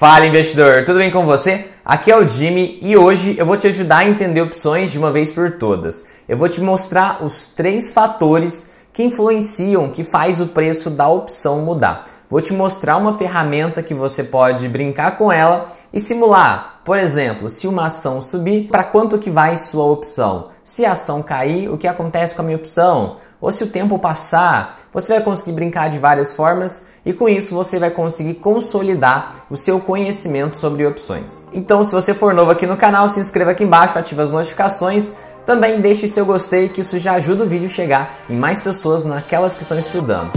Fala investidor, tudo bem com você? Aqui é o Jimmy e hoje eu vou te ajudar a entender opções de uma vez por todas. Eu vou te mostrar os três fatores que influenciam, que faz o preço da opção mudar. Vou te mostrar uma ferramenta que você pode brincar com ela e simular, por exemplo, se uma ação subir, para quanto que vai sua opção? Se a ação cair, o que acontece com a minha opção? Ou se o tempo passar, você vai conseguir brincar de várias formas e com isso você vai conseguir consolidar o seu conhecimento sobre opções. Então, se você for novo aqui no canal, se inscreva aqui embaixo, ative as notificações, também deixe seu gostei que isso já ajuda o vídeo a chegar em mais pessoas naquelas que estão estudando.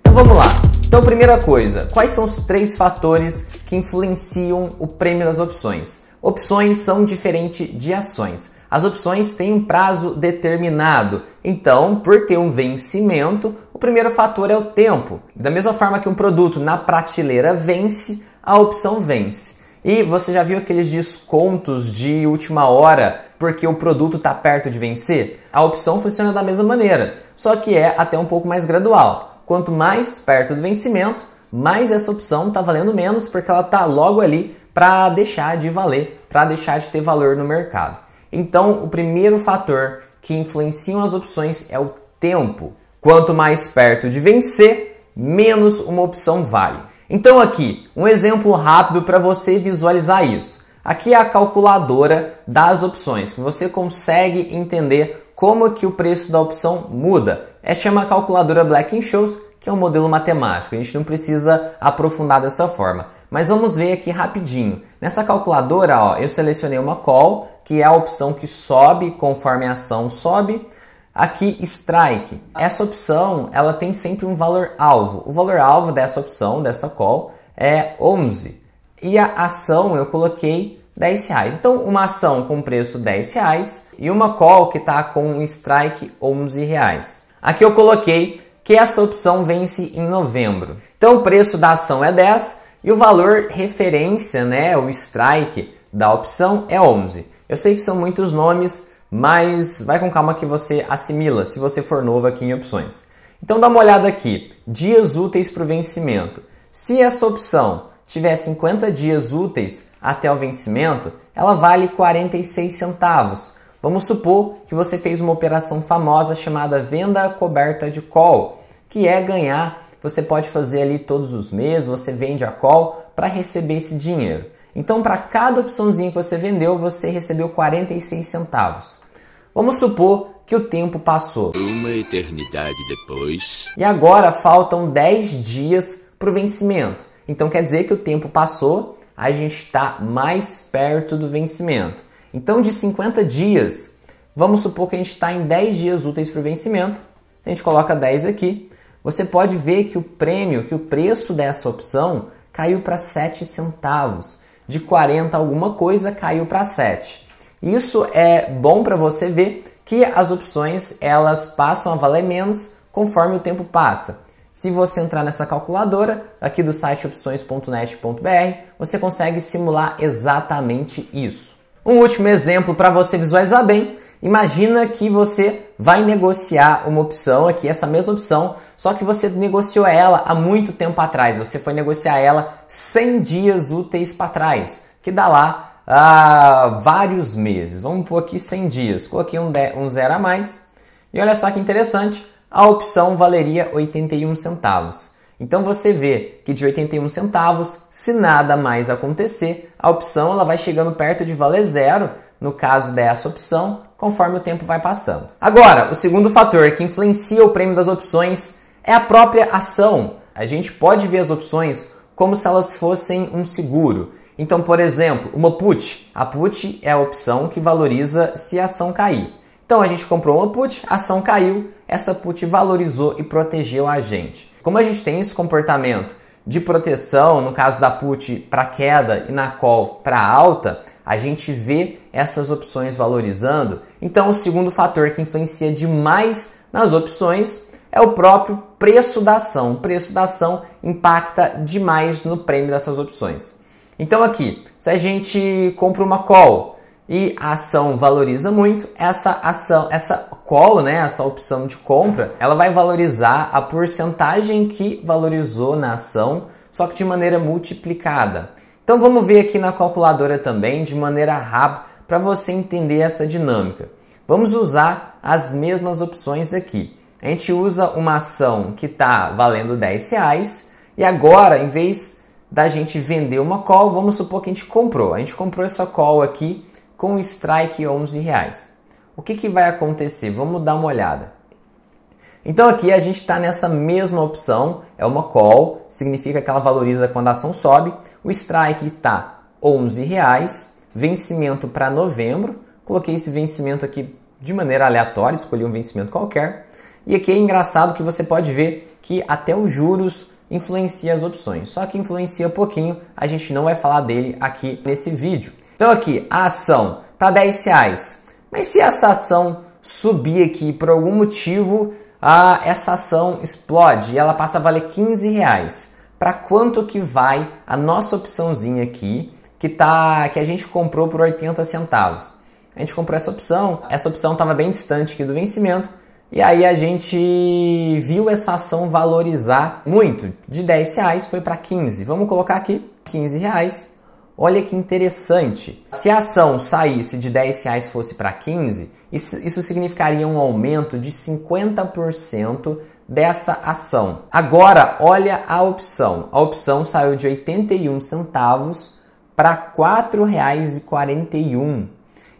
Então vamos lá. Então, primeira coisa, quais são os três fatores que influenciam o prêmio das opções? Opções são diferente de ações. As opções têm um prazo determinado. Então, por ter um vencimento, o primeiro fator é o tempo. Da mesma forma que um produto na prateleira vence, a opção vence. E você já viu aqueles descontos de última hora porque o produto está perto de vencer? A opção funciona da mesma maneira, só que é até um pouco mais gradual. Quanto mais perto do vencimento, mais essa opção está valendo menos porque ela está logo ali para deixar de valer, para deixar de ter valor no mercado. Então, o primeiro fator que influencia as opções é o tempo. Quanto mais perto de vencer, menos uma opção vale. Então, aqui um exemplo rápido para você visualizar isso. Aqui é a calculadora das opções, que você consegue entender como que o preço da opção muda. É chama calculadora Black Scholes, que é um modelo matemático. A gente não precisa aprofundar dessa forma. Mas vamos ver aqui rapidinho. Nessa calculadora, ó, eu selecionei uma call, que é a opção que sobe conforme a ação sobe. Aqui, strike. Essa opção, ela tem sempre um valor alvo. O valor alvo dessa opção, dessa call, é 11. E a ação, eu coloquei 10 reais. Então, uma ação com preço 10 reais e uma call que está com um strike 11 reais. Aqui eu coloquei que essa opção vence em novembro. Então, o preço da ação é 10, e o valor referência, né, o strike da opção é 11. Eu sei que são muitos nomes, mas vai com calma que você assimila se você for novo aqui em opções. Então dá uma olhada aqui, dias úteis para o vencimento. Se essa opção tiver 50 dias úteis até o vencimento, ela vale 46 centavos. Vamos supor que você fez uma operação famosa chamada venda coberta de call, que é ganhar você pode fazer ali todos os meses, você vende a call para receber esse dinheiro. Então, para cada opçãozinha que você vendeu, você recebeu 46 centavos. Vamos supor que o tempo passou. Uma eternidade depois. E agora faltam 10 dias para o vencimento. Então quer dizer que o tempo passou, a gente está mais perto do vencimento. Então, de 50 dias, vamos supor que a gente está em 10 dias úteis para o vencimento. Se a gente coloca 10 aqui, você pode ver que o prêmio, que o preço dessa opção caiu para 7 centavos. De 40 alguma coisa caiu para 7. Isso é bom para você ver que as opções elas passam a valer menos conforme o tempo passa. Se você entrar nessa calculadora aqui do site opções.net.br, você consegue simular exatamente isso. Um último exemplo para você visualizar bem Imagina que você vai negociar uma opção aqui, essa mesma opção, só que você negociou ela há muito tempo atrás. Você foi negociar ela 100 dias úteis para trás, que dá lá ah, vários meses. Vamos pôr aqui 100 dias. Coloquei um, de, um zero a mais. E olha só que interessante, a opção valeria 81 centavos. Então você vê que de 81 centavos, se nada mais acontecer, a opção ela vai chegando perto de valer zero no caso dessa opção, conforme o tempo vai passando. Agora, o segundo fator que influencia o prêmio das opções é a própria ação. A gente pode ver as opções como se elas fossem um seguro. Então, por exemplo, uma put. A put é a opção que valoriza se a ação cair. Então, a gente comprou uma put, a ação caiu, essa put valorizou e protegeu a gente. Como a gente tem esse comportamento de proteção, no caso da put para queda e na call para alta, a gente vê essas opções valorizando. Então, o segundo fator que influencia demais nas opções é o próprio preço da ação. O preço da ação impacta demais no prêmio dessas opções. Então, aqui, se a gente compra uma call e a ação valoriza muito, essa ação, essa call, né, essa opção de compra, ela vai valorizar a porcentagem que valorizou na ação, só que de maneira multiplicada. Então vamos ver aqui na calculadora também, de maneira rápida, para você entender essa dinâmica. Vamos usar as mesmas opções aqui. A gente usa uma ação que está valendo 10 reais e agora, em vez da gente vender uma call, vamos supor que a gente comprou. A gente comprou essa call aqui com o strike 11 reais. O que, que vai acontecer? Vamos dar uma olhada. Então aqui a gente está nessa mesma opção, é uma call, significa que ela valoriza quando a ação sobe. O strike está 11 reais, vencimento para novembro. Coloquei esse vencimento aqui de maneira aleatória, escolhi um vencimento qualquer. E aqui é engraçado que você pode ver que até os juros influencia as opções. Só que influencia pouquinho, a gente não vai falar dele aqui nesse vídeo. Então aqui, a ação tá 10 reais. Mas se essa ação subir aqui por algum motivo, a essa ação explode e ela passa a valer 15 reais. Para quanto que vai a nossa opçãozinha aqui, que tá que a gente comprou por 80 centavos? A gente comprou essa opção, essa opção estava bem distante aqui do vencimento, e aí a gente viu essa ação valorizar muito, de 10 reais foi para 15. Vamos colocar aqui 15 reais Olha que interessante. Se a ação saísse de 10 reais fosse para 15, isso significaria um aumento de 50% dessa ação. Agora, olha a opção. A opção saiu de 81 centavos para R$ 4,41.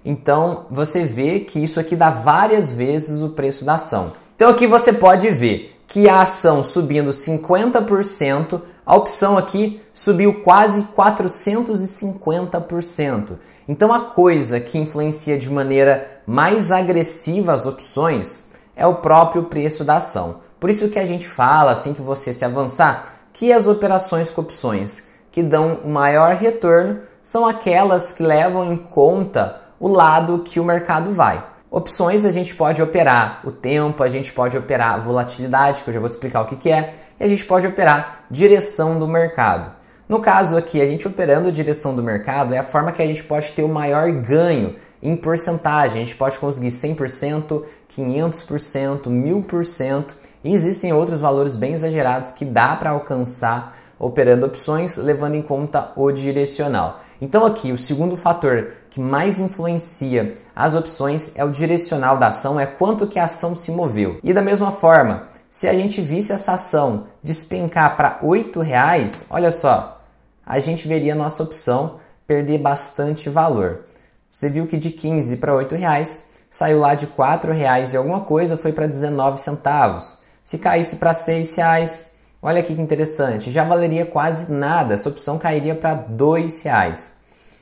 Então, você vê que isso aqui dá várias vezes o preço da ação. Então, aqui você pode ver que a ação subindo 50% a opção aqui subiu quase 450%. Então a coisa que influencia de maneira mais agressiva as opções é o próprio preço da ação. Por isso que a gente fala, assim que você se avançar, que as operações com opções que dão o maior retorno são aquelas que levam em conta o lado que o mercado vai. Opções a gente pode operar o tempo, a gente pode operar a volatilidade, que eu já vou te explicar o que, que é e a gente pode operar direção do mercado. No caso aqui, a gente operando a direção do mercado é a forma que a gente pode ter o maior ganho em porcentagem. A gente pode conseguir 100%, 500%, 1000%. E existem outros valores bem exagerados que dá para alcançar operando opções, levando em conta o direcional. Então aqui, o segundo fator que mais influencia as opções é o direcional da ação, é quanto que a ação se moveu. E da mesma forma, se a gente visse essa ação despencar para R$ reais, olha só, a gente veria a nossa opção perder bastante valor. Você viu que de 15 para R$ reais saiu lá de R$ reais e alguma coisa, foi para 19 centavos. Se caísse para R$ reais, olha aqui que interessante, já valeria quase nada, essa opção cairia para R$ reais.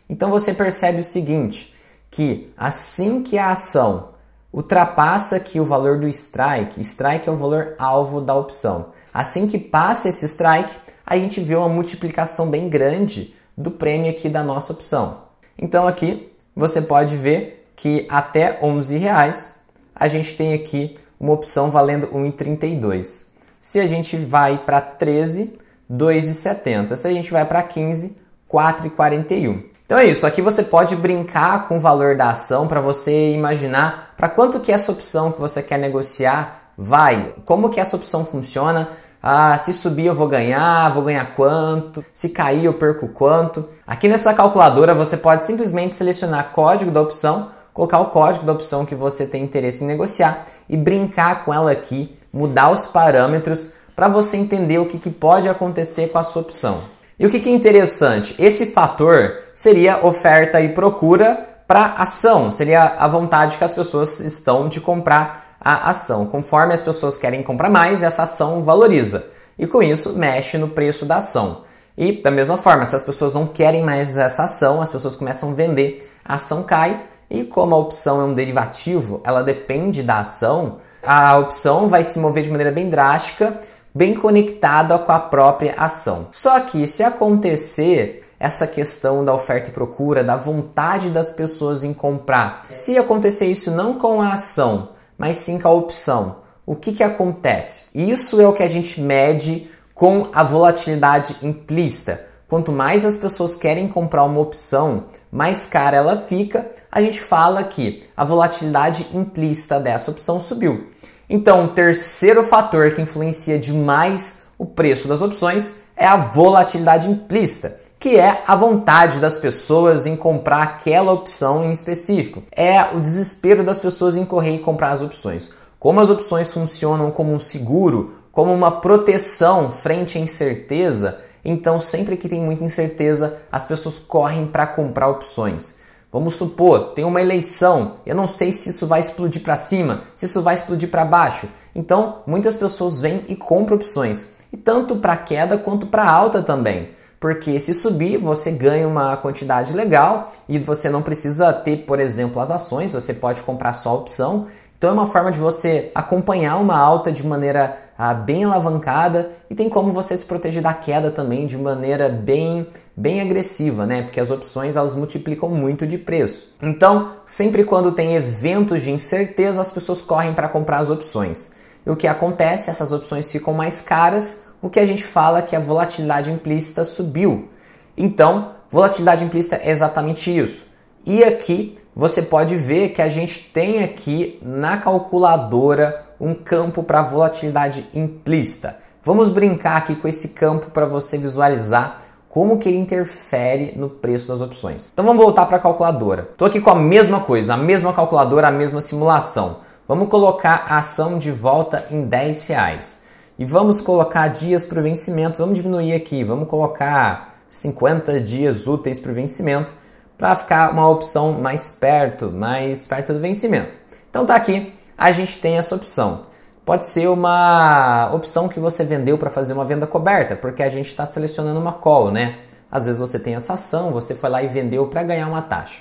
Então você percebe o seguinte, que assim que a ação ultrapassa aqui o valor do strike. Strike é o valor alvo da opção. Assim que passa esse strike, a gente vê uma multiplicação bem grande do prêmio aqui da nossa opção. Então aqui você pode ver que até 11 reais a gente tem aqui uma opção valendo 1,32. Se a gente vai para 13, 2,70. Se a gente vai para 15, 4,41. Então é isso, aqui você pode brincar com o valor da ação para você imaginar para quanto que essa opção que você quer negociar vai, como que essa opção funciona, ah, se subir eu vou ganhar, vou ganhar quanto, se cair eu perco quanto. Aqui nessa calculadora você pode simplesmente selecionar código da opção, colocar o código da opção que você tem interesse em negociar e brincar com ela aqui, mudar os parâmetros para você entender o que, que pode acontecer com a sua opção. E o que, é interessante? Esse fator seria oferta e procura para ação, seria a vontade que as pessoas estão de comprar a ação. Conforme as pessoas querem comprar mais, essa ação valoriza. E com isso, mexe no preço da ação. E da mesma forma, se as pessoas não querem mais essa ação, as pessoas começam a vender, a ação cai. E como a opção é um derivativo, ela depende da ação, a opção vai se mover de maneira bem drástica bem conectada com a própria ação. Só que se acontecer essa questão da oferta e procura, da vontade das pessoas em comprar, se acontecer isso não com a ação, mas sim com a opção, o que, que acontece? Isso é o que a gente mede com a volatilidade implícita. Quanto mais as pessoas querem comprar uma opção, mais cara ela fica. A gente fala que a volatilidade implícita dessa opção subiu. Então, o terceiro fator que influencia demais o preço das opções é a volatilidade implícita, que é a vontade das pessoas em comprar aquela opção em específico. É o desespero das pessoas em correr e comprar as opções. Como as opções funcionam como um seguro, como uma proteção frente à incerteza, então sempre que tem muita incerteza, as pessoas correm para comprar opções. Vamos supor, tem uma eleição, eu não sei se isso vai explodir para cima, se isso vai explodir para baixo. Então, muitas pessoas vêm e compram opções, e tanto para queda quanto para alta também. Porque se subir, você ganha uma quantidade legal e você não precisa ter, por exemplo, as ações, você pode comprar só a opção. Então é uma forma de você acompanhar uma alta de maneira ah, bem alavancada e tem como você se proteger da queda também de maneira bem bem agressiva, né? Porque as opções elas multiplicam muito de preço. Então, sempre quando tem eventos de incerteza, as pessoas correm para comprar as opções. E o que acontece? Essas opções ficam mais caras, o que a gente fala é que a volatilidade implícita subiu. Então, volatilidade implícita é exatamente isso. E aqui você pode ver que a gente tem aqui na calculadora um campo para volatilidade implícita. Vamos brincar aqui com esse campo para você visualizar como que ele interfere no preço das opções. Então vamos voltar para a calculadora. Estou aqui com a mesma coisa, a mesma calculadora, a mesma simulação. Vamos colocar a ação de volta em 10 reais. E vamos colocar dias para o vencimento. Vamos diminuir aqui, vamos colocar 50 dias úteis para o vencimento para ficar uma opção mais perto, mais perto do vencimento. Então tá aqui a gente tem essa opção. Pode ser uma opção que você vendeu para fazer uma venda coberta, porque a gente está selecionando uma call, né? Às vezes você tem essa ação, você foi lá e vendeu para ganhar uma taxa.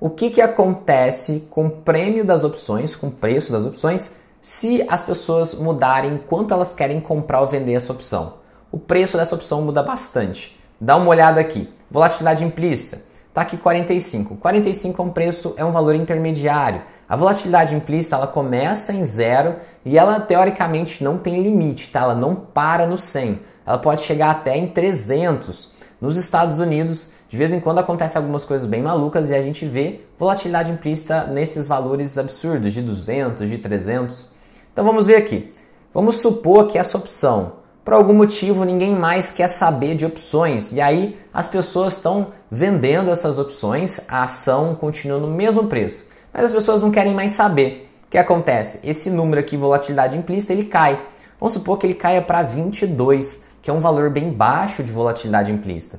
O que, que acontece com o prêmio das opções, com o preço das opções, se as pessoas mudarem quanto elas querem comprar ou vender essa opção? O preço dessa opção muda bastante. Dá uma olhada aqui. Volatilidade implícita. Está aqui 45. 45 é um preço, é um valor intermediário. A volatilidade implícita ela começa em zero e ela teoricamente não tem limite, tá? Ela não para no 100. Ela pode chegar até em 300. Nos Estados Unidos, de vez em quando acontece algumas coisas bem malucas e a gente vê volatilidade implícita nesses valores absurdos de 200, de 300. Então vamos ver aqui. Vamos supor que essa opção por algum motivo ninguém mais quer saber de opções. E aí as pessoas estão vendendo essas opções, a ação continua no mesmo preço. Mas as pessoas não querem mais saber. O que acontece? Esse número aqui, volatilidade implícita, ele cai. Vamos supor que ele caia para 22, que é um valor bem baixo de volatilidade implícita.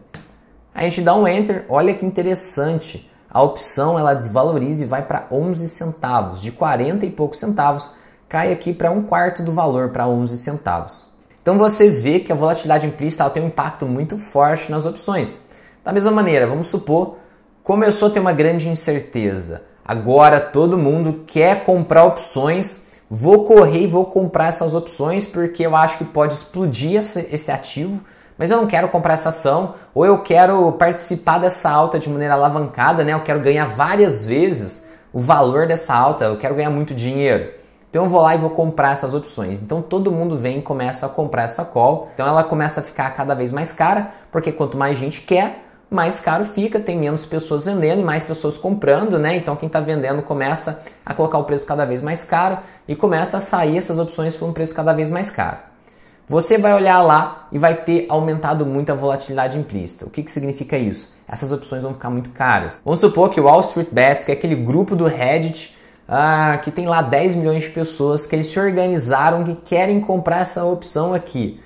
A gente dá um enter, olha que interessante. A opção ela desvaloriza e vai para 11 centavos, de 40 e poucos centavos, cai aqui para um quarto do valor, para 11 centavos. Então você vê que a volatilidade implícita tem um impacto muito forte nas opções. Da mesma maneira, vamos supor, começou a ter uma grande incerteza. Agora todo mundo quer comprar opções. Vou correr e vou comprar essas opções porque eu acho que pode explodir esse, esse ativo, mas eu não quero comprar essa ação, ou eu quero participar dessa alta de maneira alavancada, né? Eu quero ganhar várias vezes o valor dessa alta, eu quero ganhar muito dinheiro. Então eu vou lá e vou comprar essas opções. Então todo mundo vem e começa a comprar essa call. Então ela começa a ficar cada vez mais cara, porque quanto mais gente quer, mais caro fica, tem menos pessoas vendendo e mais pessoas comprando, né? Então quem está vendendo começa a colocar o preço cada vez mais caro e começa a sair essas opções por um preço cada vez mais caro. Você vai olhar lá e vai ter aumentado muito a volatilidade implícita. O que, que significa isso? Essas opções vão ficar muito caras. Vamos supor que o Wall Street Bets, que é aquele grupo do Reddit ah, que tem lá 10 milhões de pessoas que eles se organizaram que querem comprar essa opção aqui.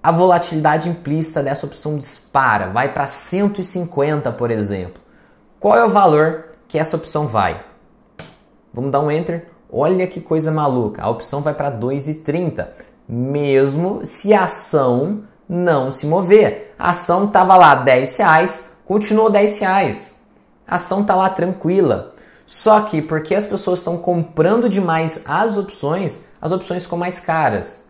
A volatilidade implícita dessa opção dispara, vai para 150, por exemplo. Qual é o valor que essa opção vai? Vamos dar um enter. Olha que coisa maluca. A opção vai para 2,30, mesmo se a ação não se mover. A ação estava lá 10 reais, continuou 10 reais. A ação está lá tranquila. Só que porque as pessoas estão comprando demais as opções, as opções ficam mais caras.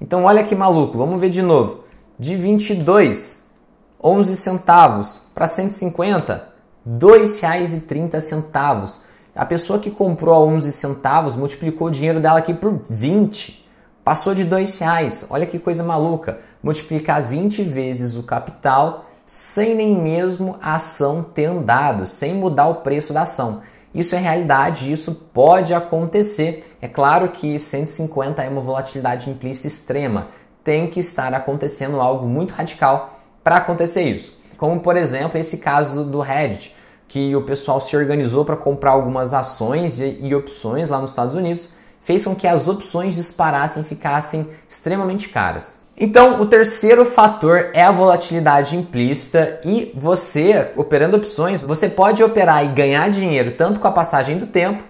Então olha que maluco, vamos ver de novo. De 22, 11 centavos para 150, 30 centavos. A pessoa que comprou a 11 centavos multiplicou o dinheiro dela aqui por 20. Passou de dois reais. Olha que coisa maluca. Multiplicar 20 vezes o capital sem nem mesmo a ação ter andado, sem mudar o preço da ação. Isso é realidade, isso pode acontecer. É claro que 150 é uma volatilidade implícita extrema. Tem que estar acontecendo algo muito radical para acontecer isso. Como, por exemplo, esse caso do Reddit, que o pessoal se organizou para comprar algumas ações e, e, opções lá nos Estados Unidos, fez com que as opções disparassem e ficassem extremamente caras. Então, o terceiro fator é a volatilidade implícita e você, operando opções, você pode operar e ganhar dinheiro tanto com a passagem do tempo,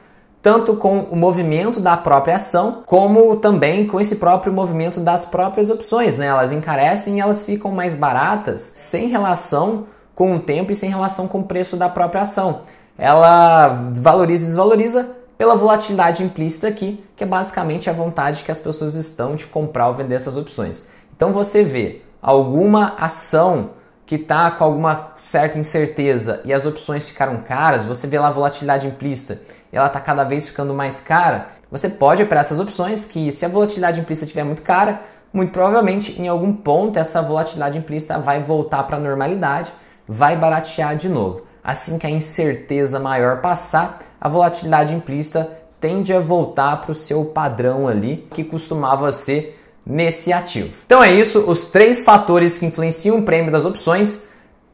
tanto com o movimento da própria ação, como também com esse próprio movimento das próprias opções, né? Elas encarecem e elas ficam mais baratas sem relação com o tempo e sem relação com o preço da própria ação. Ela valoriza e desvaloriza pela volatilidade implícita aqui, que é basicamente a vontade que as pessoas estão de comprar ou vender essas opções. Então você vê alguma ação que está com alguma certa incerteza e as opções ficaram caras, você vê lá a volatilidade implícita e ela está cada vez ficando mais cara, você pode operar essas opções que, se a volatilidade implícita estiver muito cara, muito provavelmente em algum ponto essa volatilidade implícita vai voltar para a normalidade, vai baratear de novo. Assim que a incerteza maior passar, a volatilidade implícita tende a voltar para o seu padrão ali que costumava ser nesse ativo. Então é isso, os três fatores que influenciam o prêmio das opções: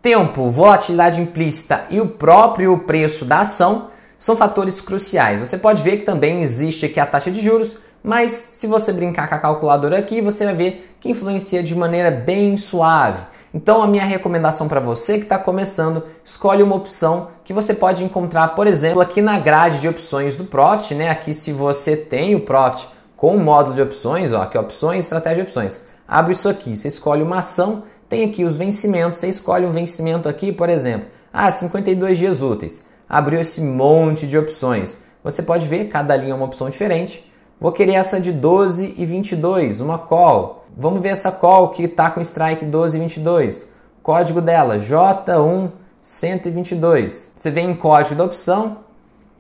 tempo, volatilidade implícita e o próprio preço da ação são fatores cruciais. Você pode ver que também existe aqui a taxa de juros, mas se você brincar com a calculadora aqui, você vai ver que influencia de maneira bem suave. Então, a minha recomendação para você que está começando, escolhe uma opção que você pode encontrar, por exemplo, aqui na grade de opções do Profit, né? Aqui, se você tem o Profit com o módulo de opções, ó, aqui opções, estratégia de opções. Abre isso aqui, você escolhe uma ação, tem aqui os vencimentos, você escolhe um vencimento aqui, por exemplo, ah, 52 dias úteis. Abriu esse monte de opções. Você pode ver, cada linha é uma opção diferente. Vou querer essa de 12 e 22, uma call. Vamos ver essa call que está com strike 12 e 22. Código dela J1122. Você vem em código da opção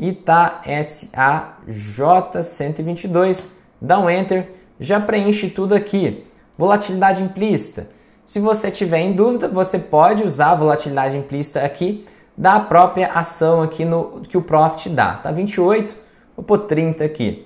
e tá SAJ122. Dá um enter, já preenche tudo aqui. Volatilidade implícita. Se você tiver em dúvida, você pode usar a volatilidade implícita aqui da própria ação aqui no que o profit dá. Tá 28, vou pôr 30 aqui.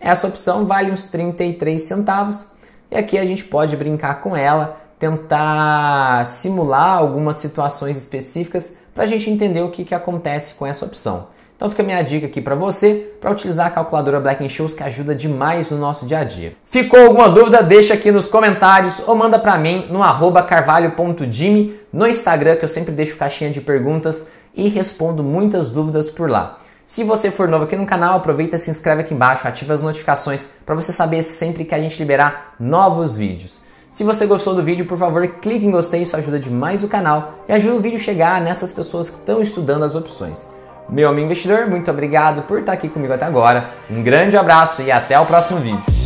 Essa opção vale uns 33 centavos e aqui a gente pode brincar com ela, tentar simular algumas situações específicas para a gente entender o que, que acontece com essa opção. Então fica a minha dica aqui para você, para utilizar a calculadora Black Shows que ajuda demais no nosso dia a dia. Ficou alguma dúvida? Deixa aqui nos comentários ou manda para mim no arroba carvalho.dime no Instagram que eu sempre deixo caixinha de perguntas e respondo muitas dúvidas por lá. Se você for novo aqui no canal, aproveita e se inscreve aqui embaixo, ativa as notificações para você saber sempre que a gente liberar novos vídeos. Se você gostou do vídeo, por favor, clique em gostei, isso ajuda demais o canal e ajuda o vídeo a chegar nessas pessoas que estão estudando as opções. Meu amigo investidor, muito obrigado por estar aqui comigo até agora. Um grande abraço e até o próximo vídeo.